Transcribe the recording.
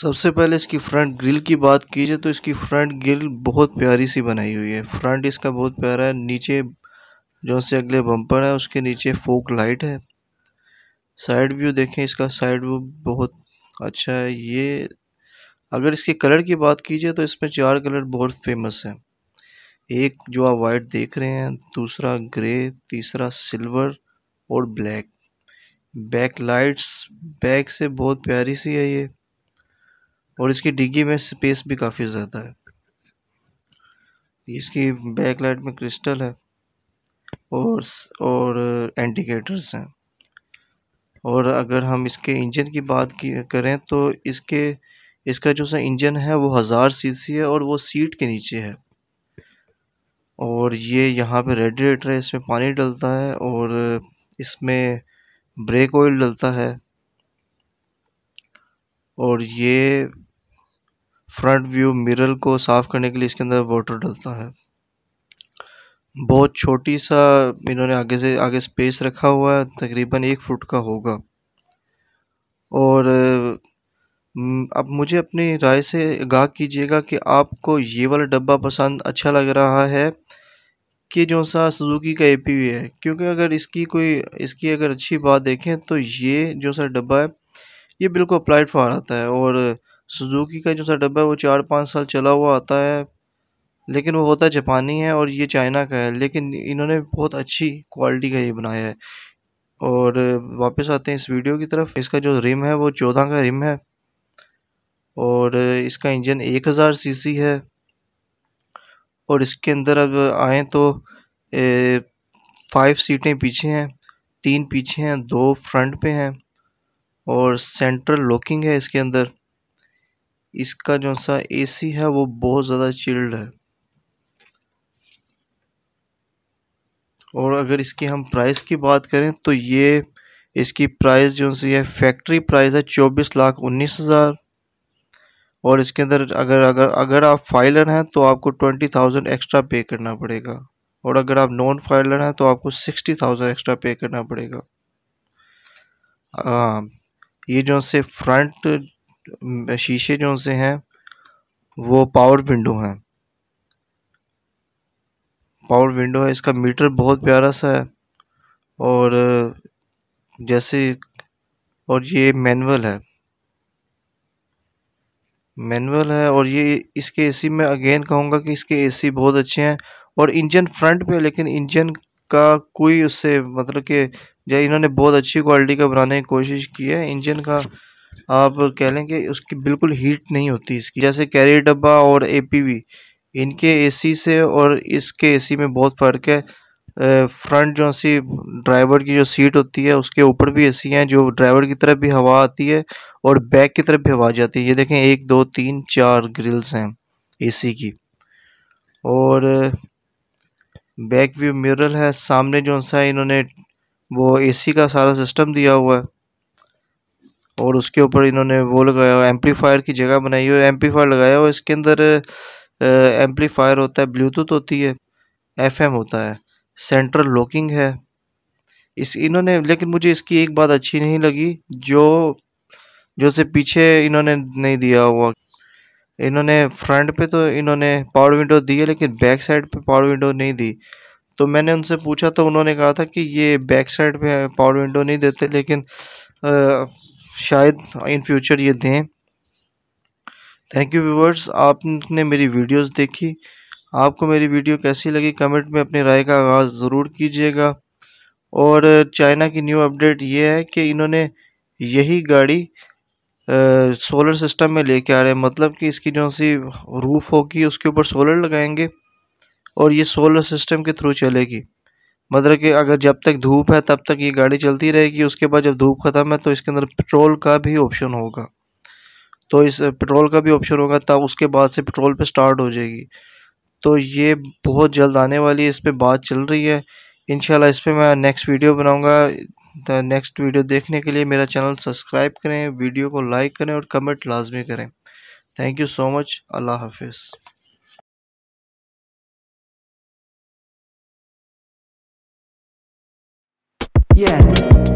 सबसे पहले इसकी फ्रंट ग्रिल की बात कीजिए तो इसकी फ्रंट ग्रिल बहुत प्यारी सी बनाई हुई है फ्रंट इसका बहुत प्यारा है नीचे जो से अगले बम्पर है उसके नीचे फोक लाइट है साइड व्यू देखें इसका साइड व्यू बहुत अच्छा है ये अगर इसके कलर की बात कीजिए तो इसमें चार कलर बहुत फेमस हैं एक जो आप वाइट देख रहे हैं दूसरा ग्रे तीसरा सिल्वर और ब्लैक बैक लाइट्स बैक से बहुत प्यारी सी है ये और इसकी डिग्गी में स्पेस भी काफ़ी ज़्यादा है इसकी बैक लाइट में क्रिस्टल है और और इंडिकेटर्स हैं और अगर हम इसके इंजन की बात की करें तो इसके इसका जो सा इंजन है वो हज़ार सीसी है और वो सीट के नीचे है और ये यहाँ पे रेडिएटर है इसमें पानी डलता है और इसमें ब्रेक ऑयल डलता है और ये फ्रंट व्यू मिरर को साफ़ करने के लिए इसके अंदर वाटर डलता है बहुत छोटी सा इन्होंने आगे से आगे स्पेस रखा हुआ है तकरीबन एक फुट का होगा और अब मुझे अपनी राय से आगाह कीजिएगा कि आपको ये वाला डब्बा पसंद अच्छा लग रहा है कि जो सा सुजुकी का ए पी है क्योंकि अगर इसकी कोई इसकी अगर अच्छी बात देखें तो ये जो सा डब्बा है ये बिल्कुल अप्लाइड फॉर आता है और सुजुकी का जो सा डब्बा है वो चार पाँच साल चला हुआ आता है लेकिन वो होता जापानी है और ये चाइना का है लेकिन इन्होंने बहुत अच्छी क्वालिटी का ये बनाया है और वापस आते हैं इस वीडियो की तरफ इसका जो रिम है वो चौदह का रिम है और इसका इंजन एक हज़ार सी है और इसके अंदर अब आए तो ए, फाइव सीटें पीछे हैं तीन पीछे हैं दो फ्रंट पे हैं और सेंट्रल लॉकिंग है इसके अंदर इसका जो सा ए.सी. है वो बहुत ज़्यादा चिल्ड है और अगर इसकी हम प्राइस की बात करें तो ये इसकी प्राइस जो सी है फैक्ट्री प्राइस है चौबीस लाख उन्नीस हज़ार और इसके अंदर अगर अगर अगर आप फाइलर हैं तो आपको ट्वेंटी थाउजेंड एक्स्ट्रा पे करना पड़ेगा और अगर आप नॉन फाइलर हैं तो आपको सिक्सटी थाउजेंड एक्स्ट्रा पे करना पड़ेगा आ, हाँ, ये जो से फ्रंट शीशे जो से हैं वो पावर विंडो हैं पावर विंडो है इसका मीटर बहुत प्यारा सा है और जैसे और ये मैनुअल है मैनुअल है और ये इसके एसी में अगेन कहूँगा कि इसके एसी बहुत अच्छे हैं और इंजन फ्रंट पे लेकिन इंजन का कोई उससे मतलब कि जो इन्होंने बहुत अच्छी क्वालिटी का बनाने की कोशिश की है इंजन का आप कह लें कि उसकी बिल्कुल हीट नहीं होती इसकी जैसे कैरी डब्बा और एपीवी इनके एसी से और इसके एसी में बहुत फ़र्क है फ्रंट जो सी ड्राइवर की जो सीट होती है उसके ऊपर भी एसी हैं जो ड्राइवर की तरफ भी हवा आती है और बैक की तरफ भी हवा जाती है ये देखें एक दो तीन चार ग्रिल्स हैं सी की और बैक व्यू मिरर है सामने जो सा इन्होंने वो एसी का सारा सिस्टम दिया हुआ है और उसके ऊपर इन्होंने वो लगाया हुआ एम्पलीफायर की जगह बनाई है और एम्पलीफायर लगाया हुआ इसके अंदर एम्पलीफायर होता है ब्लूटूथ होती है एफएम होता है सेंट्रल लॉकिंग है इस इन्होंने लेकिन मुझे इसकी एक बात अच्छी नहीं लगी जो जो से पीछे इन्होंने नहीं दिया हुआ इन्होंने फ्रंट पे तो इन्होंने पावर विंडो दी है लेकिन बैक साइड पे पावर विंडो नहीं दी तो मैंने उनसे पूछा तो उन्होंने कहा था कि ये बैक साइड पे पावर विंडो नहीं देते लेकिन आ, शायद इन फ्यूचर ये दें थैंक यू व्यूवर्स आपने मेरी वीडियोस देखी आपको मेरी वीडियो कैसी लगी कमेंट में अपनी राय का आगाज़ ज़रूर कीजिएगा और चाइना की न्यू अपडेट ये है कि इन्होंने यही गाड़ी सोलर सिस्टम में लेके आ रहे हैं मतलब कि इसकी जो सी रूफ़ होगी उसके ऊपर सोलर लगाएंगे और ये सोलर सिस्टम के थ्रू चलेगी मतलब कि अगर जब तक धूप है तब तक ये गाड़ी चलती रहेगी उसके बाद जब धूप ख़त्म है तो इसके अंदर पेट्रोल का भी ऑप्शन होगा तो इस पेट्रोल का भी ऑप्शन होगा तब उसके बाद से पेट्रोल पे स्टार्ट हो जाएगी तो ये बहुत जल्द आने वाली है इस पर बात चल रही है इन इस पर मैं नेक्स्ट वीडियो बनाऊँगा नेक्स्ट वीडियो देखने के लिए मेरा चैनल सब्सक्राइब करें वीडियो को लाइक करें और कमेंट लाजमी करें थैंक यू सो मच अल्लाह हाफिज़ Yeah.